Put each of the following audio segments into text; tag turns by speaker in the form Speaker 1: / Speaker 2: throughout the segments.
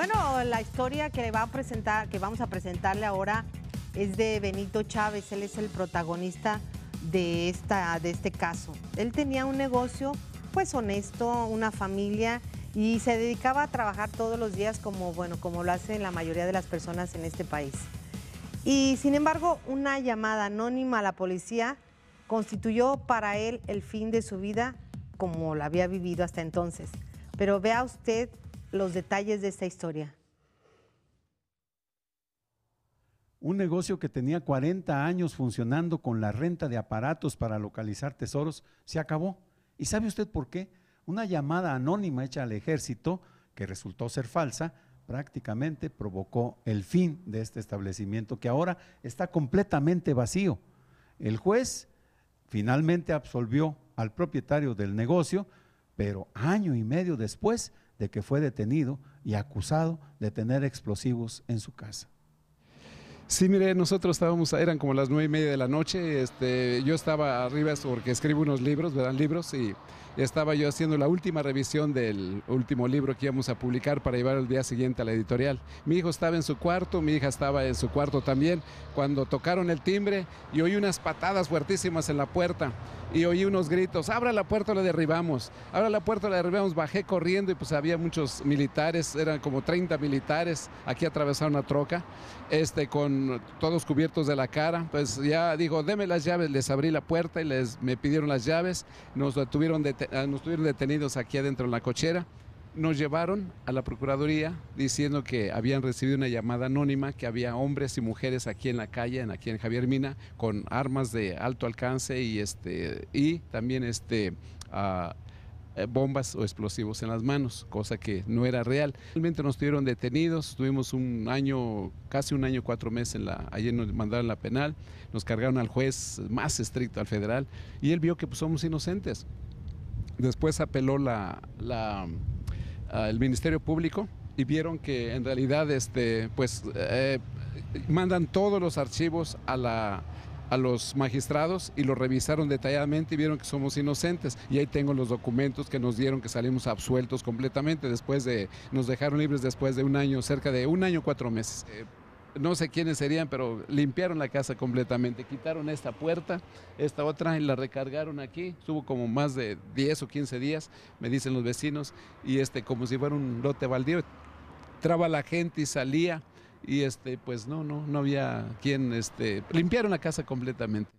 Speaker 1: Bueno, la historia que, va a presentar, que vamos a presentarle ahora es de Benito Chávez. Él es el protagonista de, esta, de este caso. Él tenía un negocio pues honesto, una familia y se dedicaba a trabajar todos los días como, bueno, como lo hacen la mayoría de las personas en este país. Y sin embargo, una llamada anónima a la policía constituyó para él el fin de su vida como la había vivido hasta entonces. Pero vea usted los detalles de esta historia.
Speaker 2: Un negocio que tenía 40 años funcionando con la renta de aparatos para localizar tesoros se acabó. ¿Y sabe usted por qué? Una llamada anónima hecha al ejército, que resultó ser falsa, prácticamente provocó el fin de este establecimiento que ahora está completamente vacío. El juez finalmente absolvió al propietario del negocio, pero año y medio después de que fue detenido y acusado de tener explosivos en su casa. Sí, mire, nosotros estábamos, eran como las nueve y media de la noche, este, yo estaba arriba porque escribo unos libros, verán, libros, y estaba yo haciendo la última revisión del último libro que íbamos a publicar para llevar el día siguiente a la editorial. Mi hijo estaba en su cuarto, mi hija estaba en su cuarto también, cuando tocaron el timbre y oí unas patadas fuertísimas en la puerta y oí unos gritos, abra la puerta, o la derribamos, abra la puerta, o la derribamos, bajé corriendo y pues había muchos militares, eran como 30 militares, aquí atravesaron la troca, este, con todos cubiertos de la cara, pues ya digo, deme las llaves, les abrí la puerta y les, me pidieron las llaves, nos detuvieron de nos tuvieron detenidos aquí adentro en la cochera. Nos llevaron a la Procuraduría diciendo que habían recibido una llamada anónima, que había hombres y mujeres aquí en la calle, aquí en Javier Mina, con armas de alto alcance y, este, y también este, ah, eh, bombas o explosivos en las manos, cosa que no era real. Realmente nos tuvieron detenidos, tuvimos un año, casi un año, cuatro meses en la, ayer nos mandaron la penal, nos cargaron al juez más estricto, al federal, y él vio que pues, somos inocentes. Después apeló la, ah, el Ministerio Público y vieron que en realidad este, pues, eh, mandan todos los archivos a la, a los magistrados y lo revisaron detalladamente y vieron que somos inocentes. Y ahí tengo los documentos que nos dieron que salimos absueltos completamente después de, nos dejaron libres después de un año, cerca de un año, cuatro meses no sé quiénes serían, pero limpiaron la casa completamente, quitaron esta puerta, esta otra y la recargaron aquí, estuvo como más de 10 o 15 días, me dicen los vecinos, y este como si fuera un lote baldío, traba la gente y salía y este pues no, no, no había quien este limpiaron la casa completamente.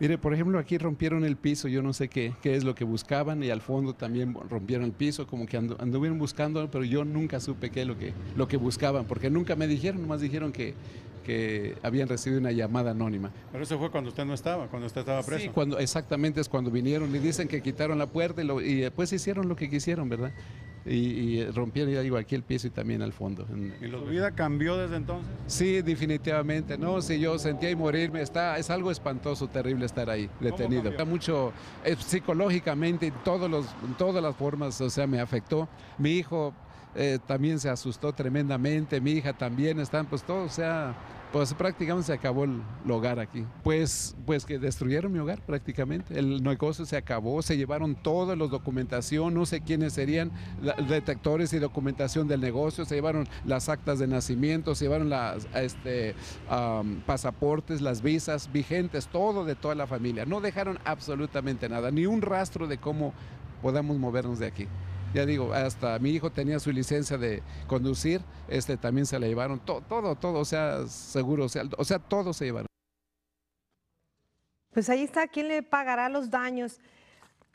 Speaker 2: Mire, por ejemplo, aquí rompieron el piso, yo no sé qué, qué es lo que buscaban, y al fondo también rompieron el piso, como que anduvieron buscando, pero yo nunca supe qué es lo que, lo que buscaban, porque nunca me dijeron, nomás dijeron que, que habían recibido una llamada anónima. Pero eso fue cuando usted no estaba, cuando usted estaba preso. Sí, cuando, exactamente es cuando vinieron y dicen que quitaron la puerta y, y después eh, pues, hicieron lo que quisieron, ¿verdad? y, y rompieron digo, aquí el piso y también al fondo. ¿Y su vida cambió desde entonces? Sí, definitivamente, no, si yo sentía y morirme, está, es algo espantoso, terrible estar ahí detenido. Está mucho eh, psicológicamente, todos los, en todas las formas, o sea, me afectó. Mi hijo eh, también se asustó tremendamente, mi hija también, están pues todo, o sea pues prácticamente se acabó el, hogar aquí. Pues, pues que destruyeron mi hogar prácticamente. El negocio se acabó, se llevaron todas las documentación, no sé quiénes serían, detectores y documentación del negocio, se llevaron las actas de nacimiento, se llevaron las este, pasaportes, las visas vigentes, todo de toda la familia. No dejaron absolutamente nada, ni un rastro de cómo podamos movernos de aquí. Ya digo, hasta mi hijo tenía su licencia de conducir, este también se la llevaron, todo, todo, todo, o sea, seguro, o sea, todo se llevaron.
Speaker 1: Pues ahí está, ¿quién le pagará los daños?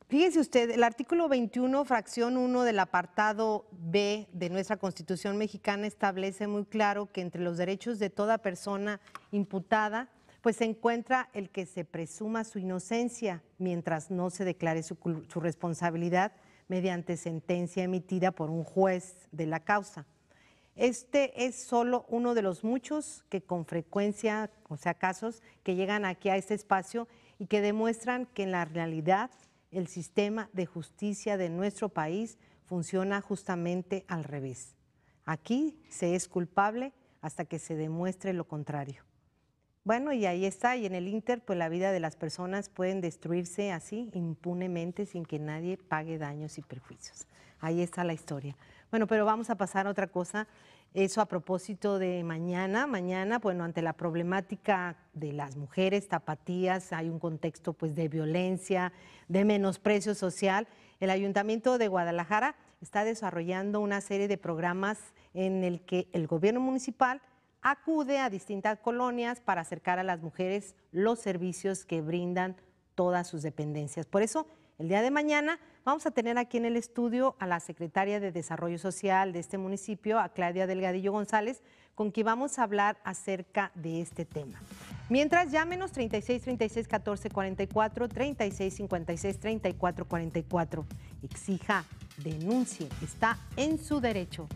Speaker 1: Fíjense usted, el artículo 21, fracción 1 del apartado B de nuestra Constitución mexicana establece muy claro que entre los derechos de toda persona imputada, pues se encuentra el que se presuma su inocencia mientras no se declare su, su responsabilidad mediante sentencia emitida por un juez de la causa. Este es solo uno de los muchos que con frecuencia, o sea, casos que llegan aquí a este espacio y que demuestran que en la realidad el sistema de justicia de nuestro país funciona justamente al revés. Aquí se es culpable hasta que se demuestre lo contrario. Bueno, y ahí está, y en el Inter, pues la vida de las personas pueden destruirse así, impunemente, sin que nadie pague daños y perjuicios. Ahí está la historia. Bueno, pero vamos a pasar a otra cosa. Eso a propósito de mañana. Mañana, bueno, ante la problemática de las mujeres tapatías, hay un contexto pues de violencia, de menosprecio social. El Ayuntamiento de Guadalajara está desarrollando una serie de programas en el que el gobierno municipal acude a distintas colonias para acercar a las mujeres los servicios que brindan todas sus dependencias. Por eso, el día de mañana vamos a tener aquí en el estudio a la secretaria de Desarrollo Social de este municipio, a Claudia Delgadillo González, con quien vamos a hablar acerca de este tema. Mientras, llámenos 36 36 14 44, 36 56 34 44. Exija, denuncie, está en su derecho.